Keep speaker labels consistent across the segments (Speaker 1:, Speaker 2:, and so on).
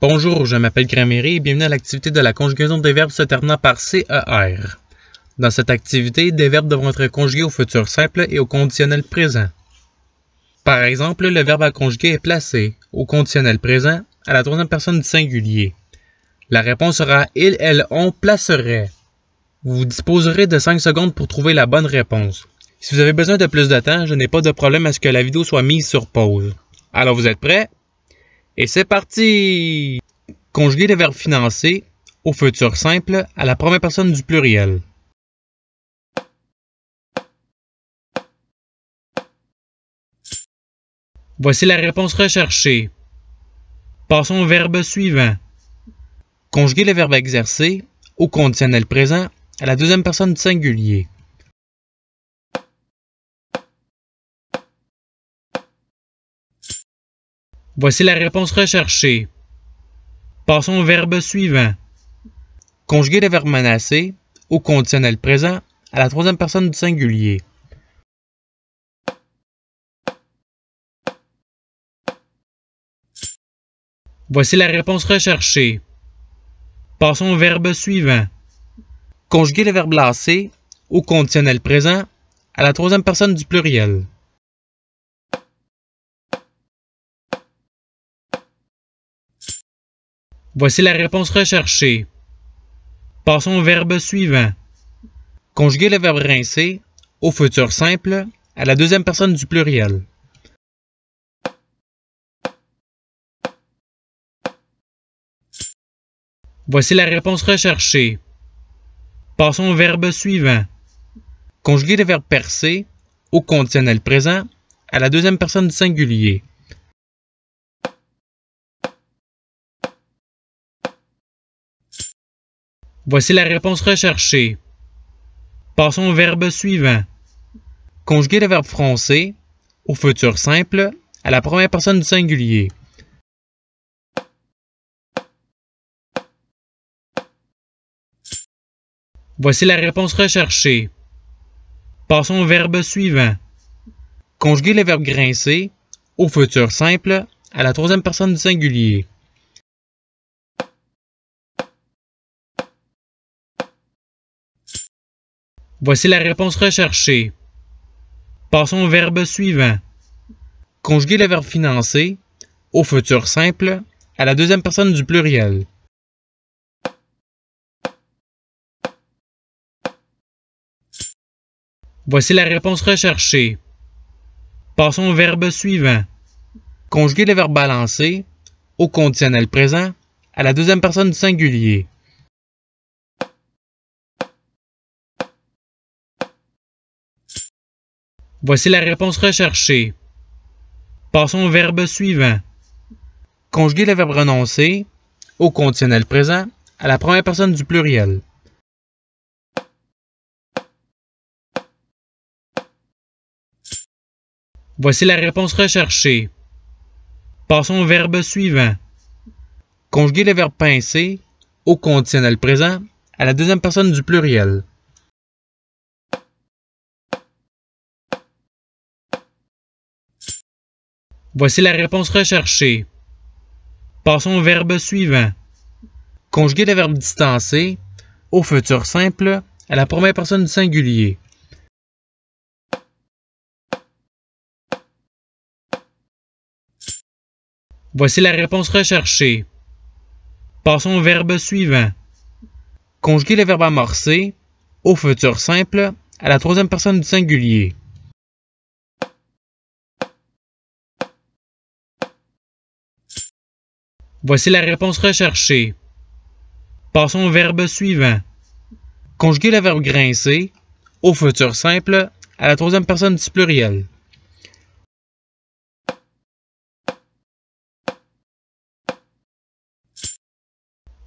Speaker 1: Bonjour, je m'appelle Gramméry et bienvenue à l'activité de la conjugaison des verbes se terminant par CER. Dans cette activité, des verbes devront être conjugués au futur simple et au conditionnel présent. Par exemple, le verbe à conjuguer est placé, au conditionnel présent, à la troisième personne du singulier. La réponse sera il, elle, on placerait. Vous disposerez de 5 secondes pour trouver la bonne réponse. Si vous avez besoin de plus de temps, je n'ai pas de problème à ce que la vidéo soit mise sur pause. Alors vous êtes prêts? Et c'est parti!
Speaker 2: Conjuguer le verbe « financer » au futur simple à la première personne du pluriel. Voici la réponse recherchée. Passons au
Speaker 1: verbe suivant. Conjuguer le verbe exercer au conditionnel présent à
Speaker 2: la deuxième personne du singulier. Voici la réponse recherchée.
Speaker 1: Passons au verbe suivant. Conjuguer le verbe menacer au
Speaker 2: conditionnel présent à la troisième personne du singulier. Voici la réponse recherchée. Passons au verbe suivant. Conjuguer le verbe lasser au conditionnel présent à la troisième personne du pluriel. Voici la réponse recherchée. Passons au verbe suivant. Conjuguez le verbe rincer au futur simple à la deuxième personne du pluriel. Voici la réponse recherchée. Passons
Speaker 1: au verbe suivant. Conjuguez le verbe percer au conditionnel présent
Speaker 2: à la deuxième personne du singulier. Voici la réponse recherchée.
Speaker 1: Passons au verbe suivant. Conjuguer le verbe français
Speaker 2: au futur simple à la première personne du singulier. Voici la réponse recherchée. Passons au verbe suivant. Conjuguer le verbe grincer au futur simple à la troisième personne du singulier. Voici la réponse recherchée. Passons au verbe suivant. Conjuguez le verbe financer au futur simple à la deuxième personne du pluriel. Voici la réponse recherchée.
Speaker 1: Passons au verbe suivant. Conjuguez le verbe balancer au conditionnel présent
Speaker 2: à la deuxième personne du singulier. Voici la réponse recherchée.
Speaker 1: Passons au verbe suivant. Conjuguez le verbe renoncer
Speaker 2: au conditionnel présent à la première personne du pluriel. Voici la réponse recherchée. Passons au verbe suivant. Conjuguez le verbe pincer au conditionnel présent à la deuxième personne du pluriel. Voici la réponse recherchée. Passons au verbe
Speaker 1: suivant. Conjuguer le verbe distancer au futur simple
Speaker 2: à la première personne du singulier. Voici la réponse recherchée.
Speaker 1: Passons au verbe suivant. Conjuguer le verbe amorcer
Speaker 2: au futur simple à la troisième personne du singulier. Voici la réponse recherchée. Passons au verbe suivant. Conjuguez le verbe grincer au futur simple à la troisième personne du pluriel.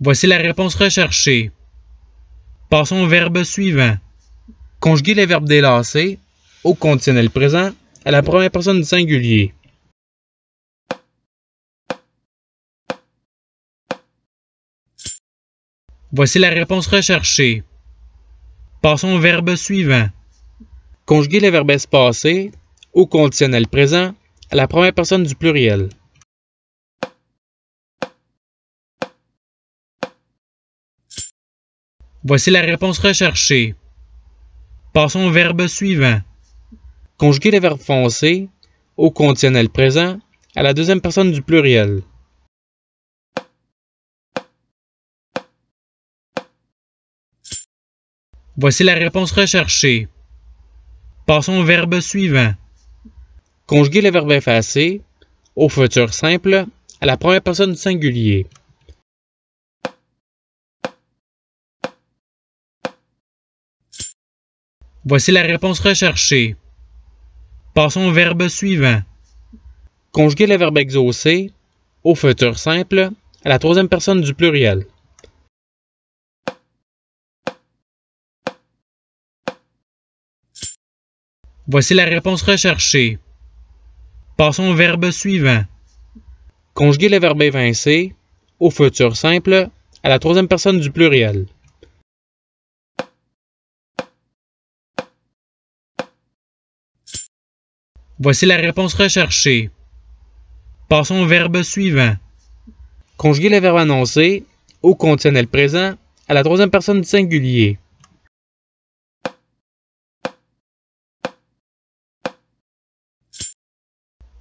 Speaker 2: Voici la réponse recherchée. Passons au verbe
Speaker 1: suivant. Conjuguez le verbe « délasser » au conditionnel présent à la première
Speaker 2: personne du singulier. Voici la réponse recherchée.
Speaker 1: Passons au verbe suivant. Conjuguer le verbe passés au conditionnel
Speaker 2: présent à la première personne du pluriel. Voici la réponse recherchée.
Speaker 1: Passons au verbe suivant. Conjuguer le verbe foncé
Speaker 2: au conditionnel présent à la deuxième personne du pluriel. Voici la réponse recherchée. Passons au verbe suivant. Conjuguer le verbe effacé au futur simple à la première personne du singulier. Voici la réponse recherchée. Passons au verbe
Speaker 1: suivant. Conjuguer le verbe exaucé au futur simple à la
Speaker 2: troisième personne du pluriel. Voici la réponse recherchée.
Speaker 1: Passons au verbe suivant. Conjuguez le verbe évincer »
Speaker 2: au futur simple à la troisième personne du pluriel. Voici la réponse recherchée. Passons au verbe suivant. Conjuguez le verbe annoncé au conditionnel présent à la troisième personne du singulier.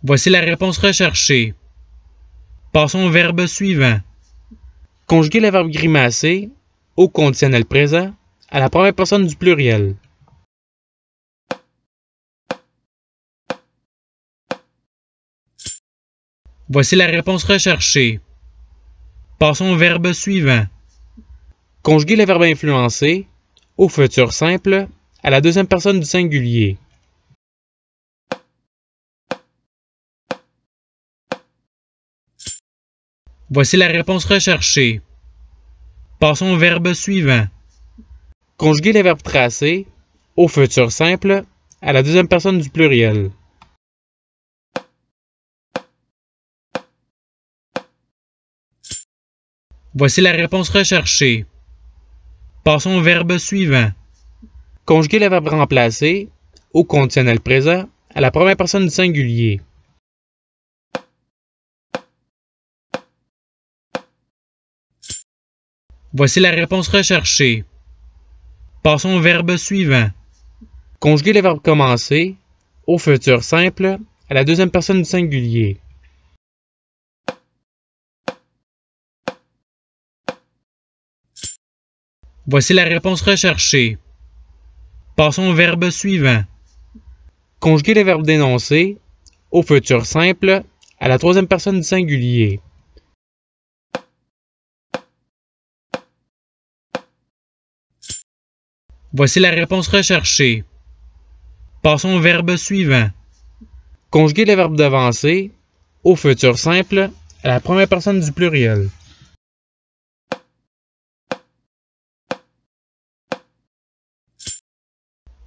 Speaker 2: Voici la réponse recherchée. Passons au verbe suivant. Conjuguez le verbe grimacer au conditionnel présent à la première personne du pluriel. Voici la réponse recherchée.
Speaker 1: Passons au verbe suivant. Conjuguez le verbe influencer au futur
Speaker 2: simple à la deuxième personne du singulier. Voici la réponse recherchée. Passons au verbe suivant. Conjuguez les verbes tracés au futur simple à la deuxième personne du pluriel. Voici la réponse recherchée. Passons au verbe suivant. Conjuguez le verbe remplacés au conditionnel présent à la première personne du singulier. Voici la réponse recherchée. Passons
Speaker 1: au verbe suivant. Conjuguer le verbe commencer au futur simple
Speaker 2: à la deuxième personne du singulier. Voici la réponse recherchée.
Speaker 1: Passons au verbe suivant. Conjuguer le verbe dénoncer
Speaker 2: au futur simple à la troisième personne du singulier. Voici la réponse recherchée. Passons au verbe suivant. Conjuguer le verbe d'avancer au futur simple à la première personne du pluriel.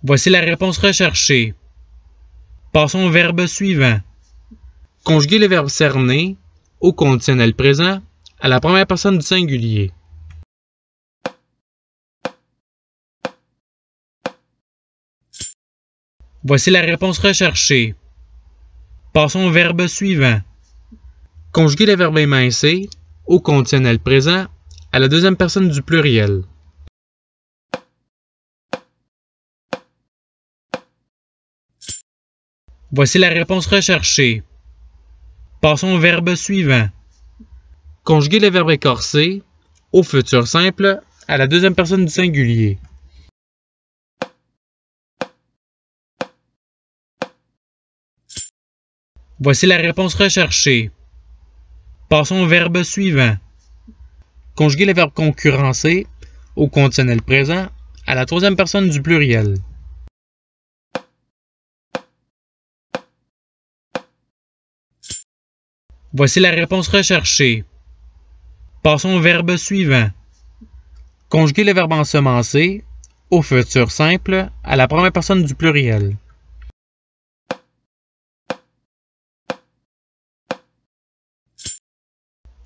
Speaker 2: Voici la réponse recherchée. Passons au verbe
Speaker 1: suivant. Conjuguer le verbe cerner au conditionnel présent à la
Speaker 2: première personne du singulier. Voici la réponse recherchée.
Speaker 1: Passons au verbe suivant. Conjuguer le verbe émincer » au conditionnel
Speaker 2: présent à la deuxième personne du pluriel. Voici la réponse recherchée. Passons au verbe suivant. Conjuguer le verbe écorcer » au futur simple à la deuxième personne du singulier. Voici la réponse recherchée. Passons au verbe suivant. Conjuguez le verbe concurrencer au conditionnel présent à la troisième personne du pluriel. Voici la réponse recherchée.
Speaker 1: Passons au verbe suivant. Conjuguez le verbe ensemencer au futur
Speaker 2: simple à la première personne du pluriel.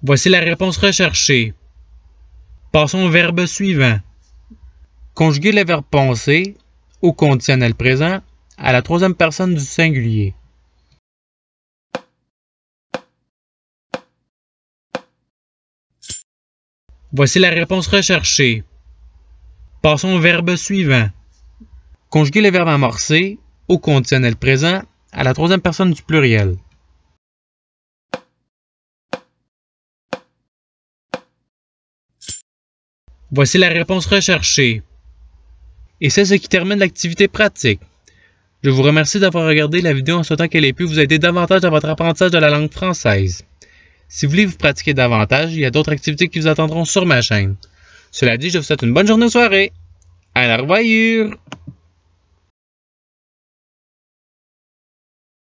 Speaker 2: Voici la réponse recherchée. Passons au verbe suivant. Conjuguez le verbe penser au conditionnel présent à la troisième personne du singulier. Voici la réponse recherchée. Passons au verbe suivant. Conjuguez le verbe amorcer au conditionnel présent à la troisième personne du pluriel. Voici la réponse recherchée.
Speaker 1: Et c'est ce qui termine l'activité pratique. Je vous remercie d'avoir regardé la vidéo en souhaitant qu'elle ait pu vous aider davantage dans votre apprentissage de la langue française. Si vous voulez vous pratiquer davantage, il y a d'autres
Speaker 2: activités qui vous attendront sur ma chaîne. Cela dit, je vous souhaite une bonne journée ou soirée. À la revoyure!